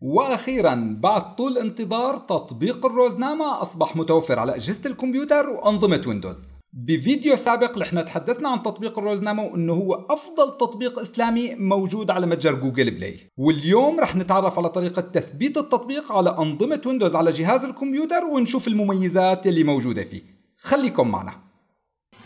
واخيرا بعد طول انتظار تطبيق الروزنامه اصبح متوفر على اجهزه الكمبيوتر وانظمه ويندوز بفيديو سابق نحن تحدثنا عن تطبيق الروزنامه وانه هو افضل تطبيق اسلامي موجود على متجر جوجل بلاي واليوم رح نتعرف على طريقه تثبيت التطبيق على انظمه ويندوز على جهاز الكمبيوتر ونشوف المميزات اللي موجوده فيه خليكم معنا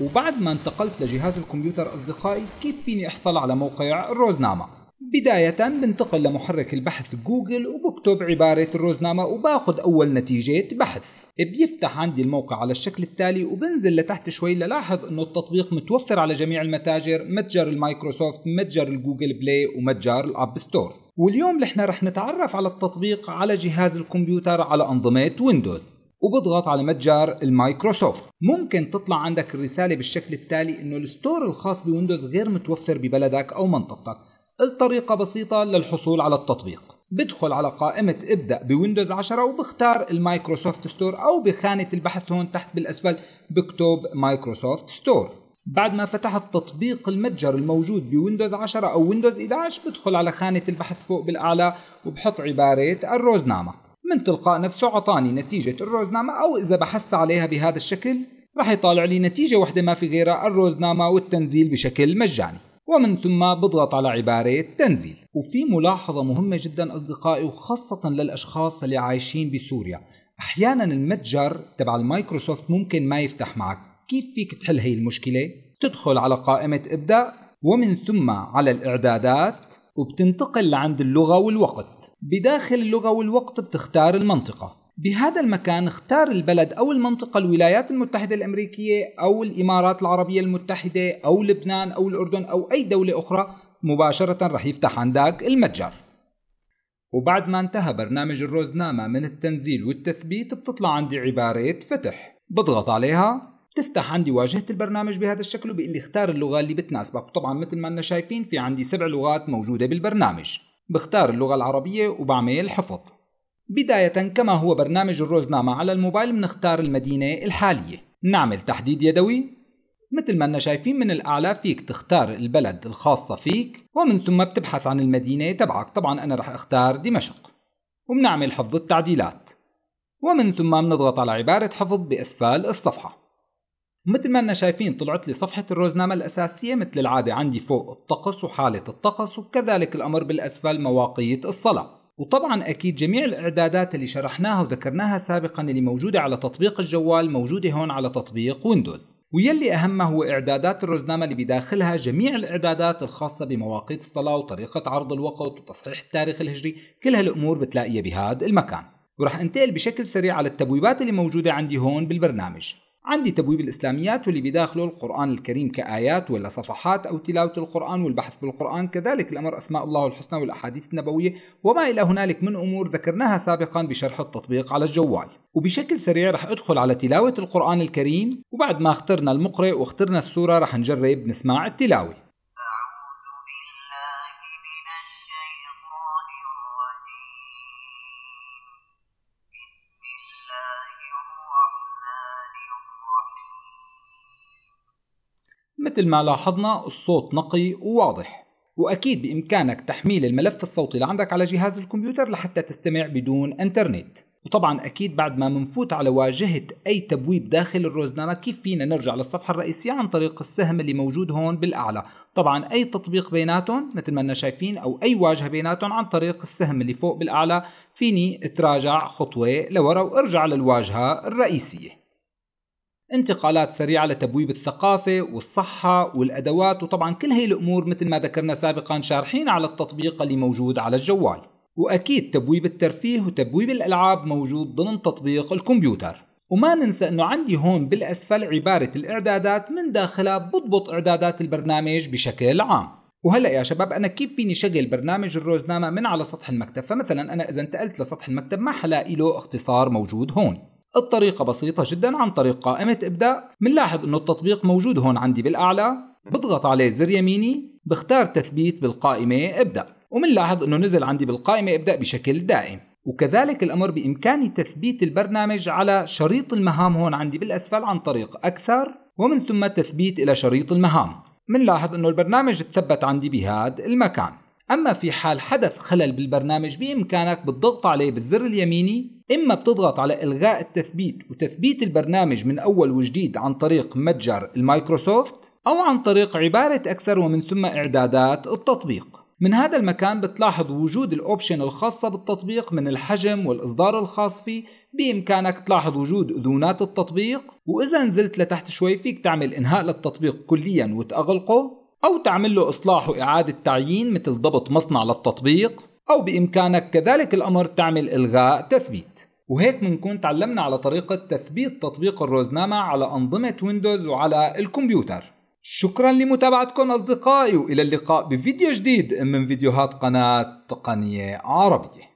وبعد ما انتقلت لجهاز الكمبيوتر اصدقائي كيف فيني احصل على موقع الروزنامه بداية بنتقل لمحرك البحث جوجل وبكتب عبارة الروزنامة وباخد أول نتيجة بحث بيفتح عندي الموقع على الشكل التالي وبنزل لتحت شوي للاحظ انه التطبيق متوفر على جميع المتاجر متجر المايكروسوفت متجر الجوجل بلاي ومتجر الاب ستور واليوم نحن رح نتعرف على التطبيق على جهاز الكمبيوتر على أنظمة ويندوز وبضغط على متجر المايكروسوفت ممكن تطلع عندك الرسالة بالشكل التالي انه الستور الخاص بويندوز غير متوفر ببلدك او منطقتك الطريقة بسيطة للحصول على التطبيق بدخل على قائمة ابدأ بويندوز 10 وبختار المايكروسوفت ستور أو بخانة البحث هون تحت بالأسفل بكتب مايكروسوفت ستور بعد ما فتحت تطبيق المتجر الموجود بويندوز 10 أو ويندوز 11 بدخل على خانة البحث فوق بالأعلى وبحط عبارة الروزنامة من تلقاء نفسه عطاني نتيجة الروزنامة أو إذا بحثت عليها بهذا الشكل رح يطالع لي نتيجة واحدة ما في غيرها الروزنامة والتنزيل بشكل مجاني ومن ثم بضغط على عبارة تنزيل وفي ملاحظة مهمة جدا أصدقائي وخاصة للأشخاص اللي عايشين بسوريا أحيانا المتجر تبع المايكروسوفت ممكن ما يفتح معك كيف فيك تحل هي المشكلة؟ تدخل على قائمة إبدأ ومن ثم على الإعدادات وبتنتقل لعند اللغة والوقت بداخل اللغة والوقت بتختار المنطقة بهذا المكان اختار البلد أو المنطقة الولايات المتحدة الأمريكية أو الإمارات العربية المتحدة أو لبنان أو الأردن أو أي دولة أخرى مباشرة رح يفتح عندك المتجر وبعد ما انتهى برنامج الروزنامة من التنزيل والتثبيت بتطلع عندي عبارة فتح بضغط عليها تفتح عندي واجهة البرنامج بهذا الشكل وبيقول لي اختار اللغة اللي بتناسبك طبعا مثل ما انا شايفين في عندي سبع لغات موجودة بالبرنامج بختار اللغة العربية وبعمل حفظ بداية كما هو برنامج الروزنامة على الموبايل بنختار المدينة الحالية نعمل تحديد يدوي مثل ما انا شايفين من الاعلى فيك تختار البلد الخاصة فيك ومن ثم بتبحث عن المدينة تبعك طبعا انا رح اختار دمشق وبنعمل حفظ التعديلات ومن ثم بنضغط على عبارة حفظ باسفل الصفحة مثل ما انا شايفين طلعت لي صفحة الروزنامة الأساسية مثل العادة عندي فوق الطقس وحالة الطقس وكذلك الأمر بالأسفل مواقيت الصلاة وطبعا اكيد جميع الاعدادات اللي شرحناها وذكرناها سابقا اللي موجوده على تطبيق الجوال موجوده هون على تطبيق ويندوز ويلي اهمها هو إعدادات الرزنامة اللي بداخلها جميع الإعدادات الخاصة بمواقيت الصلاة وطريقة عرض الوقت وتصحيح التاريخ الهجري كل هالأمور بتلاقيها بهذا المكان ورح انتقل بشكل سريع على التبويبات اللي موجودة عندي هون بالبرنامج عندي تبويب الإسلاميات واللي بداخله القرآن الكريم كآيات ولا صفحات أو تلاوة القرآن والبحث بالقرآن كذلك الأمر أسماء الله الحسنى والأحاديث النبوية وما إلى هنالك من أمور ذكرناها سابقا بشرح التطبيق على الجوال وبشكل سريع رح أدخل على تلاوة القرآن الكريم وبعد ما اخترنا المقرئ واخترنا السورة رح نجرب نسمع التلاوة بسم الله الرحمن مثل ما لاحظنا الصوت نقي وواضح وأكيد بإمكانك تحميل الملف الصوتي اللي عندك على جهاز الكمبيوتر لحتى تستمع بدون انترنت وطبعا أكيد بعد ما منفوت على واجهة أي تبويب داخل الروزنامة كيف فينا نرجع للصفحة الرئيسية عن طريق السهم اللي موجود هون بالأعلى طبعا أي تطبيق بيناتهم مثل ما أنا شايفين أو أي واجهة بيناتهم عن طريق السهم اللي فوق بالأعلى فيني تراجع خطوة لورا وارجع للواجهة الرئيسية انتقالات سريعة لتبويب الثقافة والصحة والأدوات وطبعا كل هي الأمور مثل ما ذكرنا سابقا شارحين على التطبيق اللي موجود على الجوال وأكيد تبويب الترفيه وتبويب الألعاب موجود ضمن تطبيق الكمبيوتر وما ننسى أنه عندي هون بالأسفل عبارة الإعدادات من داخلها بضبط إعدادات البرنامج بشكل عام وهلا يا شباب انا كيف فيني شغل برنامج الروزنامه من على سطح المكتب فمثلا انا اذا انتقلت لسطح المكتب ما حلاقي له اختصار موجود هون الطريقة بسيطة جدا عن طريق قائمة ابدا بنلاحظ أنه التطبيق موجود هون عندي بالأعلى بضغط عليه زر يميني بختار تثبيت بالقائمة إبدأ ومنلاحظ أنه نزل عندي بالقائمة إبدأ بشكل دائم وكذلك الأمر بإمكاني تثبيت البرنامج على شريط المهام هون عندي بالأسفل عن طريق أكثر ومن ثم تثبيت إلى شريط المهام منلاحظ أنه البرنامج تثبت عندي بهذا المكان أما في حال حدث خلل بالبرنامج بإمكانك بالضغط عليه بالزر اليميني إما بتضغط على إلغاء التثبيت وتثبيت البرنامج من أول وجديد عن طريق متجر المايكروسوفت أو عن طريق عبارة أكثر ومن ثم إعدادات التطبيق من هذا المكان بتلاحظ وجود الأوبشن الخاصة بالتطبيق من الحجم والإصدار الخاص فيه بإمكانك تلاحظ وجود أذونات التطبيق وإذا نزلت لتحت شوي فيك تعمل إنهاء للتطبيق كليا وتأغلقه أو تعمل له إصلاح وإعادة تعيين مثل ضبط مصنع للتطبيق أو بإمكانك كذلك الأمر تعمل إلغاء تثبيت وهيك بنكون تعلمنا على طريقة تثبيت تطبيق الروزنامة على أنظمة ويندوز وعلى الكمبيوتر شكرا لمتابعتكم أصدقائي وإلى اللقاء بفيديو جديد من فيديوهات قناة تقنية عربية